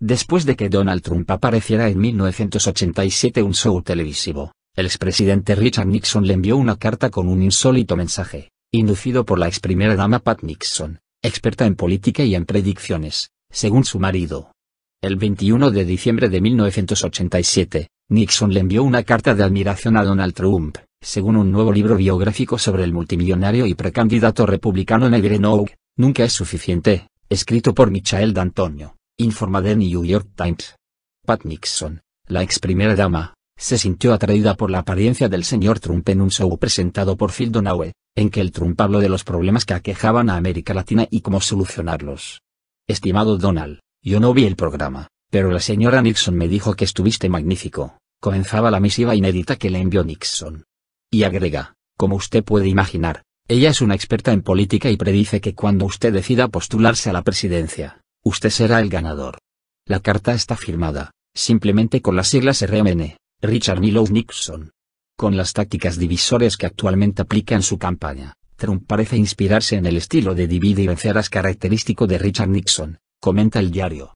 Después de que Donald Trump apareciera en 1987 un show televisivo, el expresidente Richard Nixon le envió una carta con un insólito mensaje, inducido por la ex primera dama Pat Nixon, experta en política y en predicciones, según su marido. El 21 de diciembre de 1987, Nixon le envió una carta de admiración a Donald Trump, según un nuevo libro biográfico sobre el multimillonario y precandidato republicano Negre Nunca es suficiente, escrito por Michael D'Antonio informa The New York Times. Pat Nixon, la ex primera dama, se sintió atraída por la apariencia del señor Trump en un show presentado por Phil Donahue, en que el Trump habló de los problemas que aquejaban a América Latina y cómo solucionarlos. Estimado Donald, yo no vi el programa, pero la señora Nixon me dijo que estuviste magnífico, comenzaba la misiva inédita que le envió Nixon. Y agrega, como usted puede imaginar, ella es una experta en política y predice que cuando usted decida postularse a la presidencia, usted será el ganador. La carta está firmada, simplemente con las siglas RMN, Richard Milo Nixon. Con las tácticas divisores que actualmente aplica en su campaña, Trump parece inspirarse en el estilo de divide y vencerás característico de Richard Nixon, comenta el diario.